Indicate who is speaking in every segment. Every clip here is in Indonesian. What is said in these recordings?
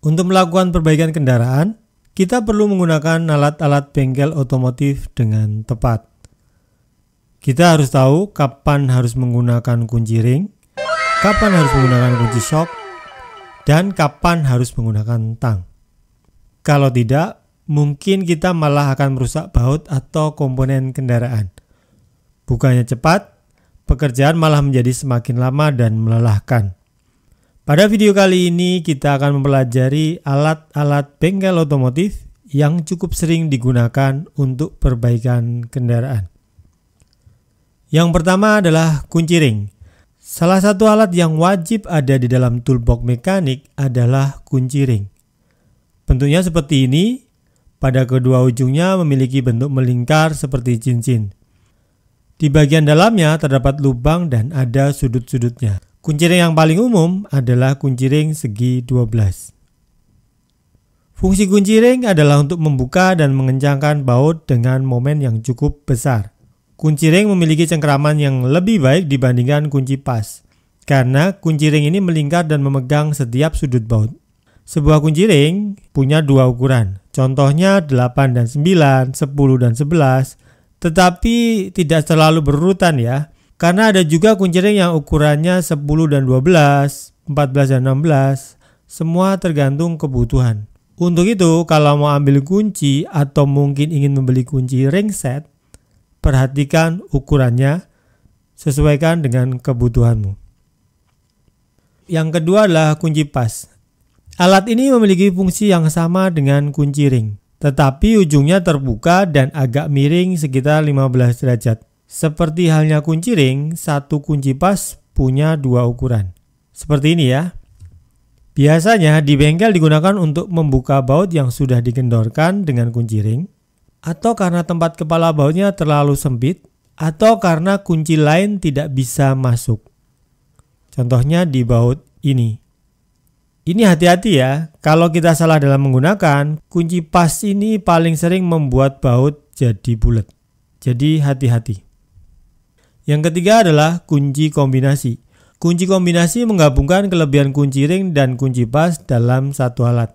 Speaker 1: Untuk melakukan perbaikan kendaraan, kita perlu menggunakan alat-alat bengkel otomotif dengan tepat. Kita harus tahu kapan harus menggunakan kunci ring, kapan harus menggunakan kunci shock, dan kapan harus menggunakan tang. Kalau tidak, mungkin kita malah akan merusak baut atau komponen kendaraan. Bukannya cepat, pekerjaan malah menjadi semakin lama dan melelahkan. Pada video kali ini kita akan mempelajari alat-alat bengkel otomotif yang cukup sering digunakan untuk perbaikan kendaraan. Yang pertama adalah kunci ring. Salah satu alat yang wajib ada di dalam toolbox mekanik adalah kunci ring. Bentuknya seperti ini, pada kedua ujungnya memiliki bentuk melingkar seperti cincin. Di bagian dalamnya terdapat lubang dan ada sudut-sudutnya. Kunci ring yang paling umum adalah kunci ring segi 12. Fungsi kunci ring adalah untuk membuka dan mengencangkan baut dengan momen yang cukup besar. Kunci ring memiliki cengkeraman yang lebih baik dibandingkan kunci pas, karena kunci ring ini melingkar dan memegang setiap sudut baut. Sebuah kunci ring punya dua ukuran, contohnya 8 dan 9, 10 dan 11, tetapi tidak selalu berurutan ya. Karena ada juga kunci ring yang ukurannya 10 dan 12, 14 dan 16, semua tergantung kebutuhan. Untuk itu, kalau mau ambil kunci atau mungkin ingin membeli kunci ring set, perhatikan ukurannya, sesuaikan dengan kebutuhanmu. Yang kedua adalah kunci pas. Alat ini memiliki fungsi yang sama dengan kunci ring, tetapi ujungnya terbuka dan agak miring sekitar 15 derajat. Seperti halnya kunci ring, satu kunci pas punya dua ukuran. Seperti ini ya. Biasanya di bengkel digunakan untuk membuka baut yang sudah digendorkan dengan kunci ring, atau karena tempat kepala bautnya terlalu sempit, atau karena kunci lain tidak bisa masuk. Contohnya di baut ini. Ini hati-hati ya, kalau kita salah dalam menggunakan, kunci pas ini paling sering membuat baut jadi bulat. Jadi hati-hati. Yang ketiga adalah kunci kombinasi. Kunci kombinasi menggabungkan kelebihan kunci ring dan kunci pas dalam satu alat.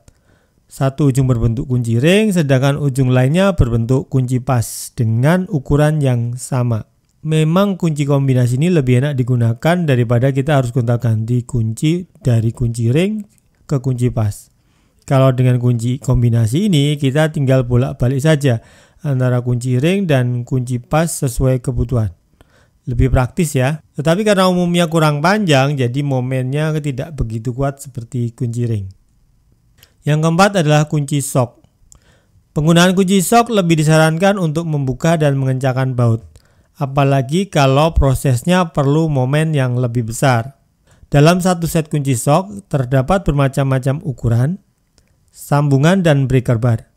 Speaker 1: Satu ujung berbentuk kunci ring, sedangkan ujung lainnya berbentuk kunci pas dengan ukuran yang sama. Memang kunci kombinasi ini lebih enak digunakan daripada kita harus gonta-ganti kunci dari kunci ring ke kunci pas. Kalau dengan kunci kombinasi ini, kita tinggal bolak-balik saja antara kunci ring dan kunci pas sesuai kebutuhan lebih praktis ya. Tetapi karena umumnya kurang panjang, jadi momennya tidak begitu kuat seperti kunci ring. Yang keempat adalah kunci sok. Penggunaan kunci sok lebih disarankan untuk membuka dan mengencangkan baut, apalagi kalau prosesnya perlu momen yang lebih besar. Dalam satu set kunci sok terdapat bermacam-macam ukuran, sambungan, dan breaker bar.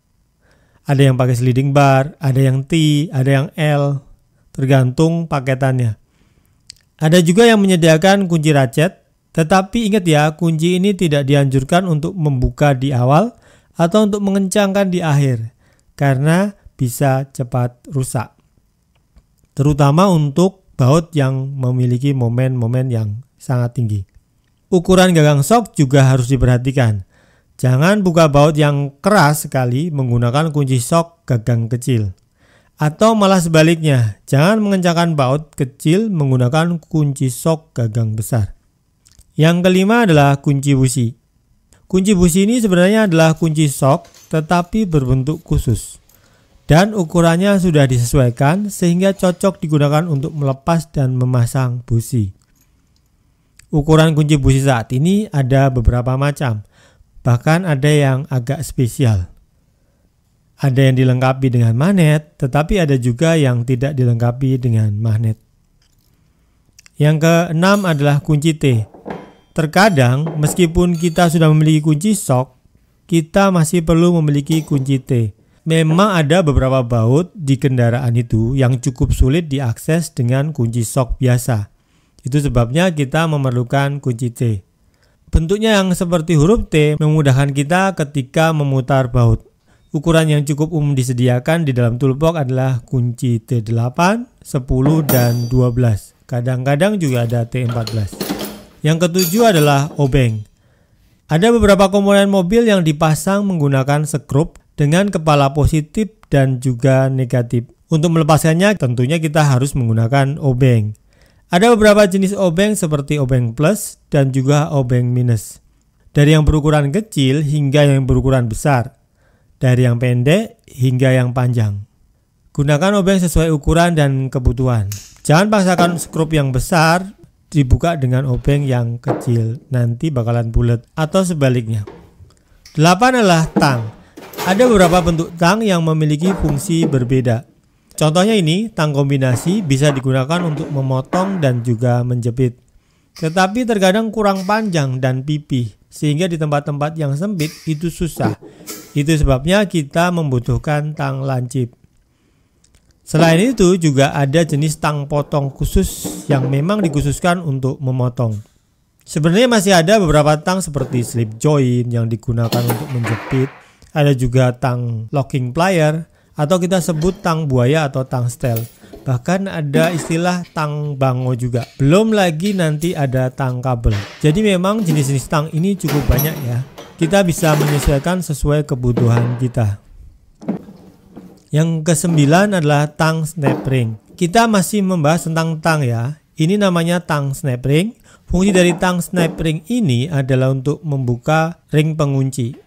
Speaker 1: Ada yang pakai sliding bar, ada yang T, ada yang L, tergantung paketannya. Ada juga yang menyediakan kunci ratchet, tetapi ingat ya, kunci ini tidak dianjurkan untuk membuka di awal atau untuk mengencangkan di akhir, karena bisa cepat rusak. Terutama untuk baut yang memiliki momen-momen yang sangat tinggi. Ukuran gagang sok juga harus diperhatikan. Jangan buka baut yang keras sekali menggunakan kunci sok gagang kecil. Atau malah sebaliknya, jangan mengencangkan baut kecil menggunakan kunci sok gagang besar. Yang kelima adalah kunci busi. Kunci busi ini sebenarnya adalah kunci sok tetapi berbentuk khusus. Dan ukurannya sudah disesuaikan sehingga cocok digunakan untuk melepas dan memasang busi. Ukuran kunci busi saat ini ada beberapa macam, bahkan ada yang agak spesial. Ada yang dilengkapi dengan magnet, tetapi ada juga yang tidak dilengkapi dengan magnet. Yang keenam adalah kunci T. Terkadang, meskipun kita sudah memiliki kunci sok, kita masih perlu memiliki kunci T. Memang ada beberapa baut di kendaraan itu yang cukup sulit diakses dengan kunci sok biasa. Itu sebabnya kita memerlukan kunci T. Bentuknya yang seperti huruf T memudahkan kita ketika memutar baut. Ukuran yang cukup umum disediakan di dalam toolbox adalah kunci T8, 10, dan 12. Kadang-kadang juga ada T14. Yang ketujuh adalah obeng. Ada beberapa komponen mobil yang dipasang menggunakan sekrup dengan kepala positif dan juga negatif. Untuk melepaskannya tentunya kita harus menggunakan obeng. Ada beberapa jenis obeng seperti obeng plus dan juga obeng minus. Dari yang berukuran kecil hingga yang berukuran besar dari yang pendek hingga yang panjang. Gunakan obeng sesuai ukuran dan kebutuhan. Jangan paksakan skrup yang besar dibuka dengan obeng yang kecil, nanti bakalan bulat atau sebaliknya. 8 adalah tang. Ada beberapa bentuk tang yang memiliki fungsi berbeda. Contohnya ini, tang kombinasi bisa digunakan untuk memotong dan juga menjepit. Tetapi terkadang kurang panjang dan pipih, sehingga di tempat-tempat yang sempit itu susah itu sebabnya kita membutuhkan tang lancip. Selain itu juga ada jenis tang potong khusus yang memang dikhususkan untuk memotong. Sebenarnya masih ada beberapa tang seperti slip joint yang digunakan untuk menjepit. Ada juga tang locking plier atau kita sebut tang buaya atau tang stel. Bahkan ada istilah tang bango juga. Belum lagi nanti ada tang kabel. Jadi memang jenis-jenis tang ini cukup banyak ya. Kita bisa menyesuaikan sesuai kebutuhan kita. Yang kesembilan adalah tang snap ring. Kita masih membahas tentang tang ya. Ini namanya tang snap ring. Fungsi dari tang snap ring ini adalah untuk membuka ring pengunci.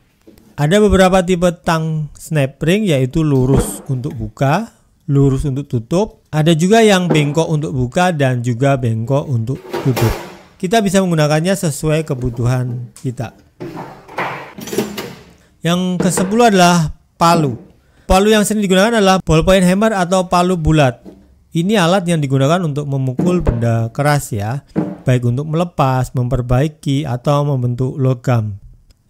Speaker 1: Ada beberapa tipe tang snap ring yaitu lurus untuk buka, lurus untuk tutup. Ada juga yang bengkok untuk buka dan juga bengkok untuk tutup. Kita bisa menggunakannya sesuai kebutuhan kita. Yang ke-10 adalah palu. Palu yang sering digunakan adalah ballpoint hammer atau palu bulat. Ini alat yang digunakan untuk memukul benda keras ya, baik untuk melepas, memperbaiki, atau membentuk logam.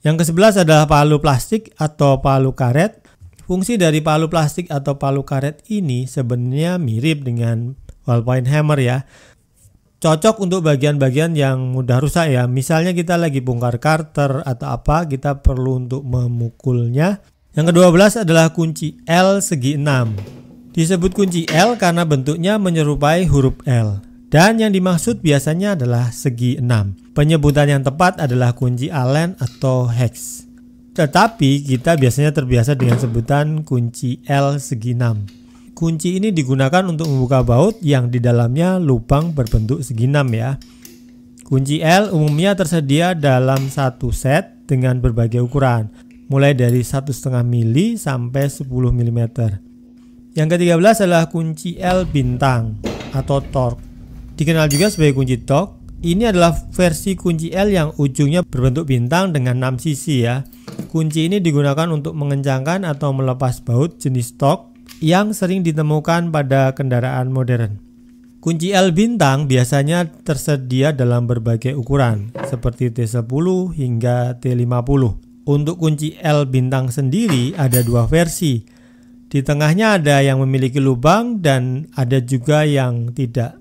Speaker 1: Yang ke-11 adalah palu plastik atau palu karet. Fungsi dari palu plastik atau palu karet ini sebenarnya mirip dengan ballpoint hammer ya, cocok untuk bagian-bagian yang mudah rusak ya. Misalnya kita lagi bongkar karter atau apa, kita perlu untuk memukulnya. Yang kedua belas adalah kunci L segi 6. Disebut kunci L karena bentuknya menyerupai huruf L. Dan yang dimaksud biasanya adalah segi 6. Penyebutan yang tepat adalah kunci Allen atau hex. Tetapi kita biasanya terbiasa dengan sebutan kunci L segi 6. Kunci ini digunakan untuk membuka baut yang di dalamnya lubang berbentuk seginam ya. Kunci L umumnya tersedia dalam satu set dengan berbagai ukuran, mulai dari 1,5 mili sampai 10 mm. Yang ke-13 adalah kunci L bintang atau torque. Dikenal juga sebagai kunci torque. Ini adalah versi kunci L yang ujungnya berbentuk bintang dengan 6 sisi ya. Kunci ini digunakan untuk mengencangkan atau melepas baut jenis torque yang sering ditemukan pada kendaraan modern. Kunci L bintang biasanya tersedia dalam berbagai ukuran, seperti T10 hingga T50. Untuk kunci L bintang sendiri ada dua versi. Di tengahnya ada yang memiliki lubang dan ada juga yang tidak.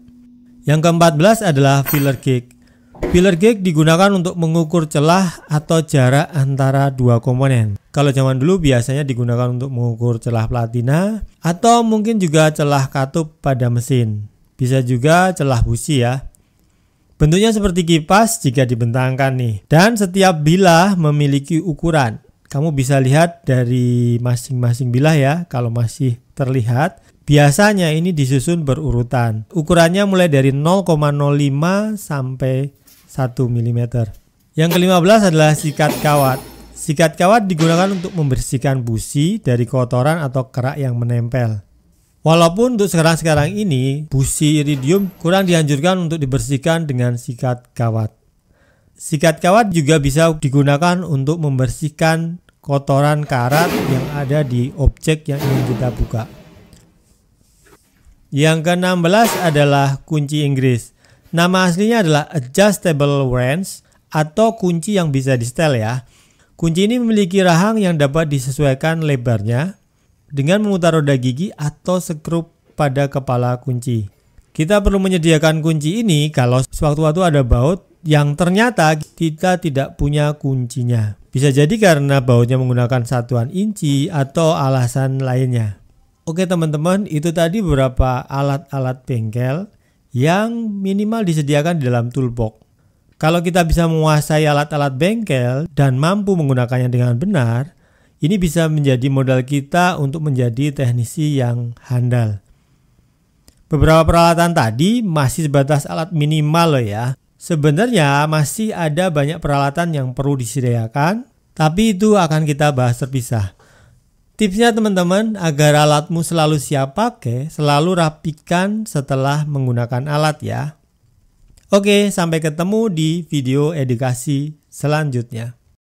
Speaker 1: Yang keempat belas adalah filler gig. Filler gauge digunakan untuk mengukur celah atau jarak antara dua komponen. Kalau zaman dulu biasanya digunakan untuk mengukur celah platina atau mungkin juga celah katup pada mesin. Bisa juga celah busi ya. Bentuknya seperti kipas jika dibentangkan nih. Dan setiap bilah memiliki ukuran. Kamu bisa lihat dari masing-masing bilah ya kalau masih terlihat. Biasanya ini disusun berurutan. Ukurannya mulai dari 0,05 sampai 1 mm. Yang kelima belas adalah sikat kawat. Sikat kawat digunakan untuk membersihkan busi dari kotoran atau kerak yang menempel. Walaupun untuk sekarang-sekarang ini, busi iridium kurang dianjurkan untuk dibersihkan dengan sikat kawat. Sikat kawat juga bisa digunakan untuk membersihkan kotoran karat yang ada di objek yang ingin kita buka. Yang ke-16 adalah kunci Inggris. Nama aslinya adalah adjustable wrench atau kunci yang bisa di setel ya. Kunci ini memiliki rahang yang dapat disesuaikan lebarnya dengan memutar roda gigi atau sekrup pada kepala kunci. Kita perlu menyediakan kunci ini kalau sewaktu-waktu ada baut yang ternyata kita tidak punya kuncinya. Bisa jadi karena bautnya menggunakan satuan inci atau alasan lainnya. Oke teman-teman, itu tadi beberapa alat-alat bengkel yang minimal disediakan di dalam toolbox. Kalau kita bisa menguasai alat-alat bengkel dan mampu menggunakannya dengan benar, ini bisa menjadi modal kita untuk menjadi teknisi yang handal. Beberapa peralatan tadi masih sebatas alat minimal loh ya. Sebenarnya masih ada banyak peralatan yang perlu disediakan, tapi itu akan kita bahas terpisah. Tipsnya teman-teman, agar alatmu selalu siap pakai, selalu rapikan setelah menggunakan alat ya. Oke, sampai ketemu di video edukasi selanjutnya.